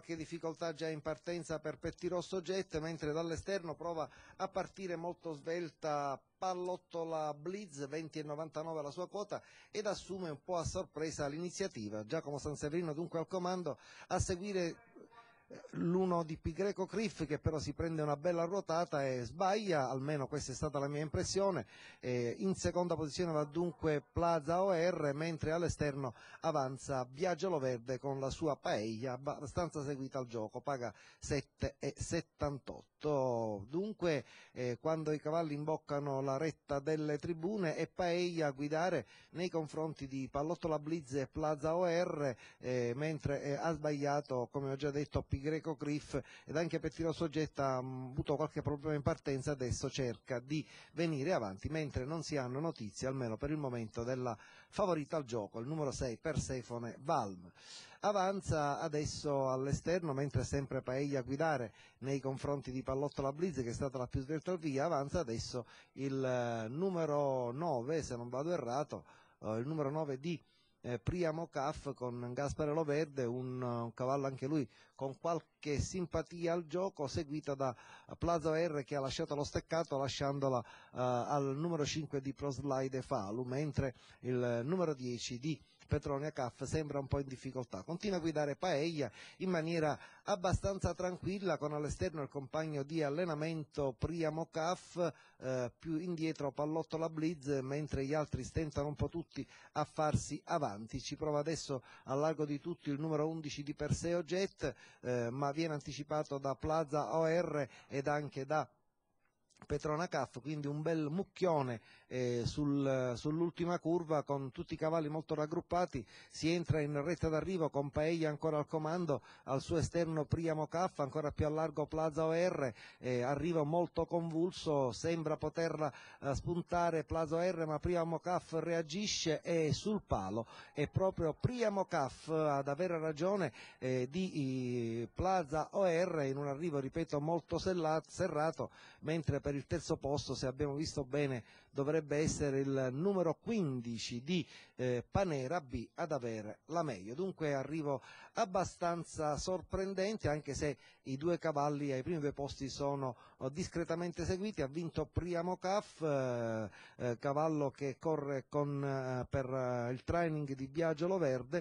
qualche difficoltà già in partenza per Pettirosso Jet, mentre dall'esterno prova a partire molto svelta pallottola Blitz, 20,99 la sua quota, ed assume un po' a sorpresa l'iniziativa. Giacomo Sanseverino dunque al comando a seguire l'uno di Pi Greco Criff che però si prende una bella ruotata e sbaglia, almeno questa è stata la mia impressione, eh, in seconda posizione va dunque Plaza OR mentre all'esterno avanza Biagelo Verde con la sua paella abbastanza seguita al gioco, paga 7,78, dunque eh, quando i cavalli imboccano la retta delle tribune è paella a guidare nei confronti di Pallottola Blizz e Plaza OR eh, mentre eh, ha sbagliato come ho già detto Pi Greco Griff ed anche Pettino Soggetta ha mm, avuto qualche problema in partenza, adesso cerca di venire avanti, mentre non si hanno notizie, almeno per il momento, della favorita al gioco, il numero 6 Persefone Valm. Avanza adesso all'esterno, mentre sempre Paeglia a guidare nei confronti di Pallottola Blizz che è stata la più svelta via, avanza adesso il eh, numero 9, se non vado errato, eh, il numero 9 di eh, Priamo Caff con Gaspare Loverde, un, un, cavallo anche lui con qualche simpatia al gioco, seguita da Plaza R che ha lasciato lo steccato lasciandola eh, al numero 5 di Proslide Falu, mentre il numero 10 di Petronia CAF sembra un po' in difficoltà. Continua a guidare Paeglia in maniera abbastanza tranquilla con all'esterno il compagno di allenamento Priamo CAF, eh, più indietro Pallottola Blitz, mentre gli altri stentano un po' tutti a farsi avanti. Ci prova adesso a largo di tutti il numero 11 di Perseo Jet, eh, ma viene anticipato da Plaza OR ed anche da Petrona Caff, quindi un bel mucchione eh, sul, sull'ultima curva con tutti i cavalli molto raggruppati, si entra in retta d'arrivo con Paeglia ancora al comando, al suo esterno Priamo Caff, ancora più a largo Plaza OR, eh, arrivo molto convulso, sembra poterla eh, spuntare Plaza OR ma Priamo Caff reagisce e sul palo è proprio Priamo Caff ad avere ragione eh, di eh, Plaza OR in un arrivo ripeto molto serrato, mentre per per il terzo posto, se abbiamo visto bene, dovrebbe essere il numero 15 di eh, Panera B ad avere la meglio. Dunque arrivo abbastanza sorprendente, anche se i due cavalli ai primi due posti sono oh, discretamente seguiti. Ha vinto Priamo Caf, eh, eh, cavallo che corre con, eh, per eh, il training di Biagiolo Verde,